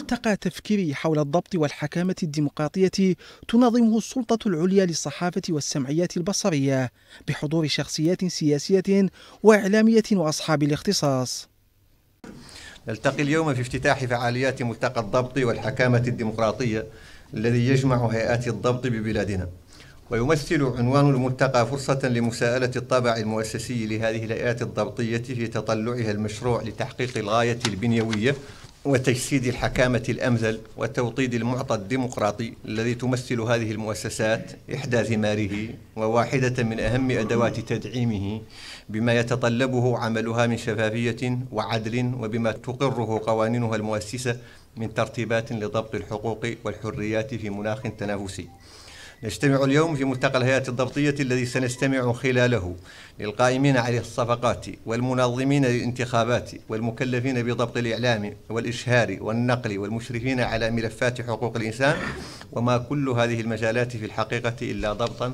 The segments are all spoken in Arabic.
ملتقى تفكيري حول الضبط والحكامة الديمقراطية تنظمه السلطة العليا للصحافة والسمعيات البصرية بحضور شخصيات سياسية وإعلامية وأصحاب الاختصاص نلتقي اليوم في افتتاح فعاليات ملتقى الضبط والحكامة الديمقراطية الذي يجمع هيئات الضبط ببلادنا ويمثل عنوان الملتقى فرصة لمساءلة الطابع المؤسسي لهذه الهيئات الضبطية في تطلعها المشروع لتحقيق الغاية البنيوية وتجسيد الحكامة الأمثل وتوطيد المعطى الديمقراطي الذي تمثل هذه المؤسسات إحدى ثماره وواحدة من أهم أدوات تدعيمه بما يتطلبه عملها من شفافية وعدل وبما تقره قوانينها المؤسسة من ترتيبات لضبط الحقوق والحريات في مناخ تنافسي نجتمع اليوم في ملتقى الهيئة الضبطية الذي سنستمع خلاله للقائمين على الصفقات والمنظمين للانتخابات والمكلفين بضبط الإعلام والإشهار والنقل والمشرفين على ملفات حقوق الإنسان وما كل هذه المجالات في الحقيقة إلا ضبطا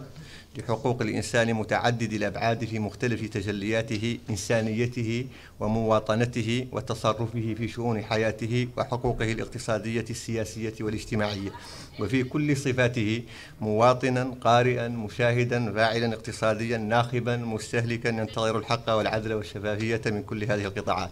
لحقوق الإنسان متعدد الأبعاد في مختلف تجلياته إنسانيته ومواطنته وتصرفه في شؤون حياته وحقوقه الاقتصادية السياسية والاجتماعية وفي كل صفاته مواطنا قارئا مشاهدا فاعلا اقتصاديا ناخبا مستهلكا ينتظر الحق والعدل والشفافية من كل هذه القطاعات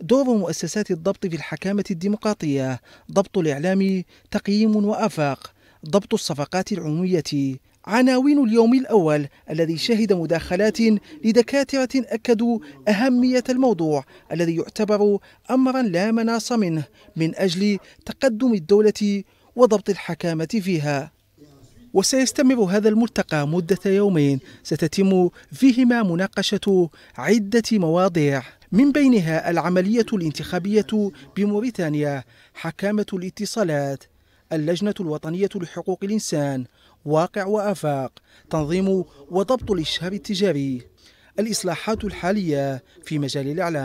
دور مؤسسات الضبط في الحكامة الديمقراطية ضبط الإعلام تقييم وآفاق ضبط الصفقات العمومية عناوين اليوم الأول الذي شهد مداخلات لدكاترة أكدوا أهمية الموضوع الذي يعتبر أمرا لا مناص منه من أجل تقدم الدولة وضبط الحكامة فيها وسيستمر هذا الملتقى مدة يومين ستتم فيهما مناقشة عدة مواضيع من بينها العملية الانتخابية بموريتانيا حكامة الاتصالات اللجنة الوطنية لحقوق الإنسان واقع وآفاق تنظيم وضبط الإشهاب التجاري الإصلاحات الحالية في مجال الإعلام